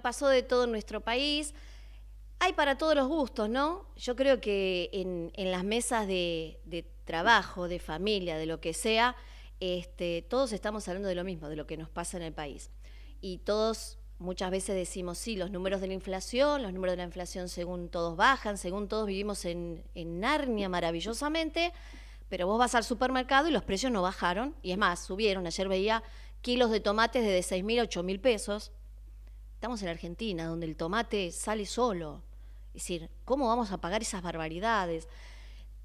pasó de todo en nuestro país. Hay para todos los gustos, ¿no? Yo creo que en, las mesas de, trabajo, de familia, de lo que sea, este, todos estamos hablando de lo mismo, de lo que nos pasa en el país. Y todos muchas veces decimos, sí, los números de la inflación, los números de la inflación según todos bajan, según todos vivimos en, en Narnia maravillosamente, pero vos vas al supermercado y los precios no bajaron, y es más, subieron. Ayer veía kilos de tomates de 6.000 mil a pesos. Estamos en Argentina, donde el tomate sale solo. Es decir, ¿cómo vamos a pagar esas barbaridades?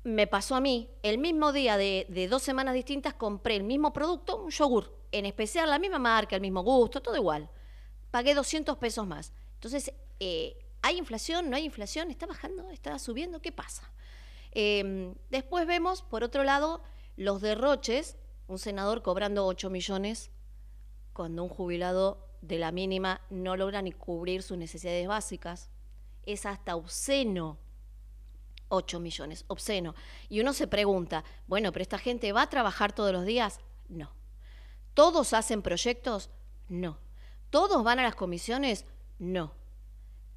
Me pasó a mí, el mismo día de, dos semanas distintas compré el mismo producto, un yogur, en especial la misma marca, el mismo gusto, todo igual. Pagué 200 pesos más. Entonces, eh, hay inflación? ¿Está bajando? ¿Está subiendo? ¿Qué pasa? Em, después vemos, por otro lado, los derroches, un senador cobrando 8 millones cuando un jubilado de la mínima no logran ni cubrir sus necesidades básicas. Es hasta obsceno 8 millones, obsceno. Y uno se pregunta, bueno, pero esta gente va a trabajar todos los días? No. ¿Todos hacen proyectos? No. ¿Todos van a las comisiones? No.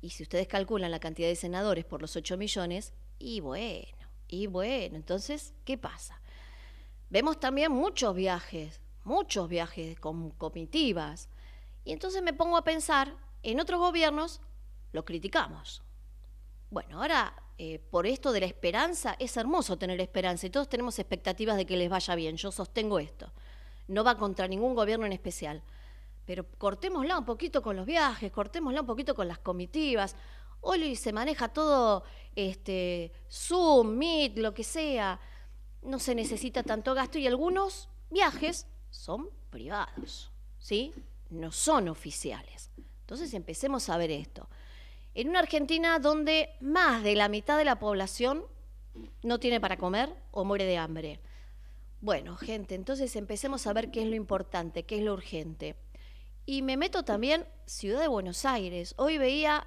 Y si ustedes calculan la cantidad de senadores por los 8 millones, y bueno, y bueno, entonces, ¿qué pasa? Vemos también muchos viajes, muchos viajes con comitivas. Y entonces me pongo a pensar, en otros gobiernos lo criticamos. Bueno, ahora eh, por esto de la esperanza, es hermoso tener esperanza y todos tenemos expectativas de que les vaya bien. Yo sostengo esto. No va contra ningún gobierno en especial. Pero cortémosla un poquito con los viajes, cortémosla un poquito con las comitivas. Hoy se maneja todo este, Zoom, Meet, lo que sea. No se necesita tanto gasto y algunos viajes son privados. ¿Sí? no son oficiales. Entonces empecemos a ver esto. En una Argentina donde más de la mitad de la población no tiene para comer o muere de hambre. Bueno, gente, entonces empecemos a ver qué es lo importante, qué es lo urgente. Y me meto también Ciudad de Buenos Aires. Hoy veía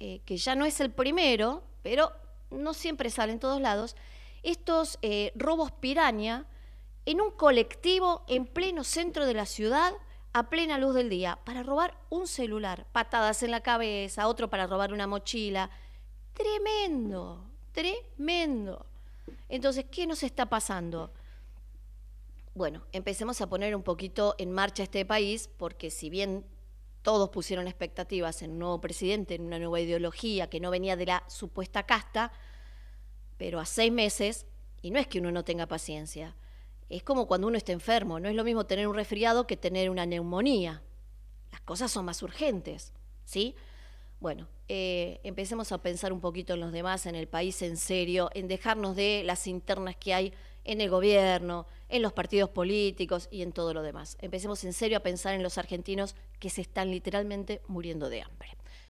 eh, que ya no es el primero, pero no siempre sale en todos lados, estos eh, robos piraña en un colectivo en pleno centro de la ciudad a plena luz del día para robar un celular, patadas en la cabeza, otro para robar una mochila. Tremendo, tremendo. Entonces, ¿qué nos está pasando? Bueno, empecemos a poner un poquito en marcha este país, porque si bien todos pusieron expectativas en un nuevo presidente, en una nueva ideología que no venía de la supuesta casta, pero a seis meses, y no es que uno no tenga paciencia, es como cuando uno está enfermo, no es lo mismo tener un resfriado que tener una neumonía. Las cosas son más urgentes, ¿sí? Bueno, eh, empecemos a pensar un poquito en los demás, en el país en serio, en dejarnos de las internas que hay en el gobierno, en los partidos políticos y en todo lo demás. Empecemos en serio a pensar en los argentinos que se están literalmente muriendo de hambre.